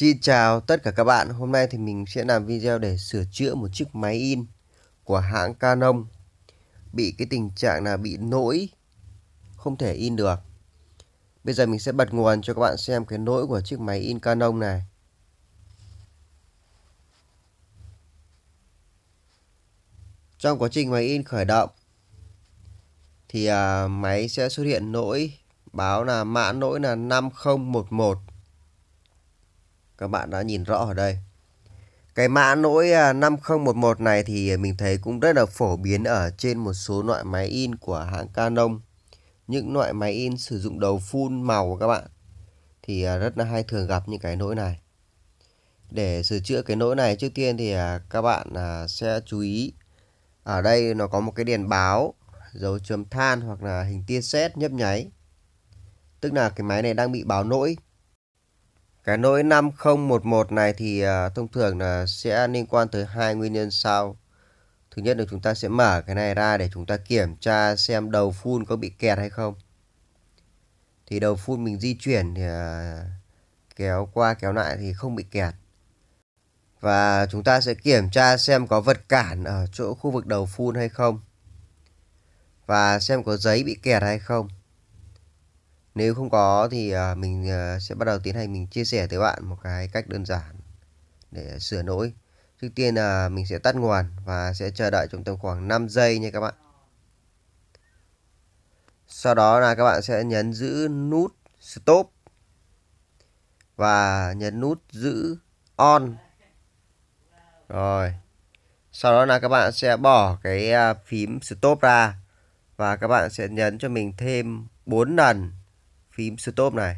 Xin chào tất cả các bạn, hôm nay thì mình sẽ làm video để sửa chữa một chiếc máy in của hãng Canon bị cái tình trạng là bị lỗi không thể in được. Bây giờ mình sẽ bật nguồn cho các bạn xem cái lỗi của chiếc máy in Canon này. Trong quá trình máy in khởi động thì à, máy sẽ xuất hiện lỗi báo là mã lỗi là 5011 các bạn đã nhìn rõ ở đây. Cái mã nối 5011 à, này thì mình thấy cũng rất là phổ biến ở trên một số loại máy in của hãng Canon. Những loại máy in sử dụng đầu full màu các bạn thì à, rất là hay thường gặp những cái lỗi này. Để sửa chữa cái lỗi này trước tiên thì à, các bạn sẽ chú ý ở đây nó có một cái đèn báo dấu chấm than hoặc là hình tia sét nhấp nháy. Tức là cái máy này đang bị báo lỗi cái lỗi 5011 này thì à, thông thường là sẽ liên quan tới hai nguyên nhân sau. Thứ nhất là chúng ta sẽ mở cái này ra để chúng ta kiểm tra xem đầu phun có bị kẹt hay không. Thì đầu phun mình di chuyển thì à, kéo qua kéo lại thì không bị kẹt. Và chúng ta sẽ kiểm tra xem có vật cản ở chỗ khu vực đầu phun hay không. Và xem có giấy bị kẹt hay không. Nếu không có thì à, mình à, sẽ bắt đầu tiến hành mình chia sẻ tới bạn một cái cách đơn giản để sửa lỗi. Trước tiên là mình sẽ tắt nguồn và sẽ chờ đợi trong tầm khoảng 5 giây nha các bạn. Sau đó là các bạn sẽ nhấn giữ nút stop và nhấn nút giữ on. Rồi. Sau đó là các bạn sẽ bỏ cái à, phím stop ra và các bạn sẽ nhấn cho mình thêm 4 lần phím stop này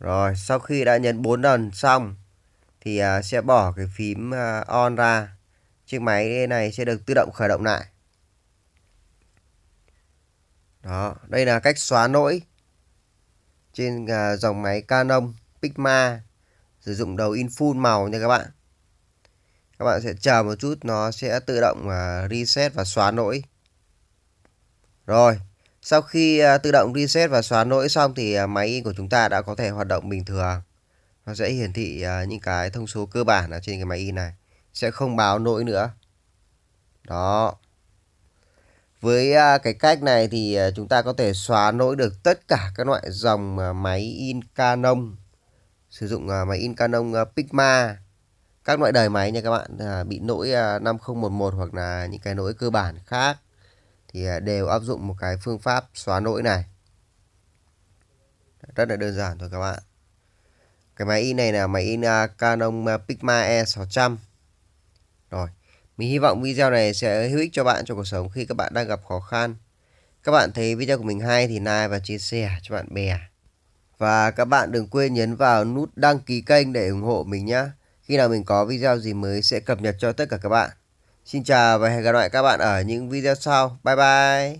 Rồi, sau khi đã nhấn 4 lần xong thì à, sẽ bỏ cái phím à, on ra. Chiếc máy này sẽ được tự động khởi động lại. Đó, đây là cách xóa lỗi trên à, dòng máy Canon Pixma sử dụng đầu in full màu nha các bạn. Các bạn sẽ chờ một chút nó sẽ tự động reset và xóa lỗi. Rồi, sau khi à, tự động reset và xóa lỗi xong thì à, máy in của chúng ta đã có thể hoạt động bình thường. Nó sẽ hiển thị à, những cái thông số cơ bản ở trên cái máy in này. Sẽ không báo lỗi nữa. Đó. Với cái cách này thì chúng ta có thể xóa lỗi được tất cả các loại dòng máy in Canon. Sử dụng máy in Canon Pigma. Các loại đời máy nha các bạn bị lỗi 5011 hoặc là những cái lỗi cơ bản khác thì à, đều áp dụng một cái phương pháp xóa lỗi này rất là đơn giản thôi các bạn cái máy in này là máy in à, Canon Pigma E600 rồi mình hy vọng video này sẽ hữu ích cho bạn trong cuộc sống khi các bạn đang gặp khó khăn các bạn thấy video của mình hay thì like và chia sẻ cho bạn bè và các bạn đừng quên nhấn vào nút đăng ký kênh để ủng hộ mình nhé khi nào mình có video gì mới sẽ cập nhật cho tất cả các bạn Xin chào và hẹn gặp lại các bạn ở những video sau. Bye bye.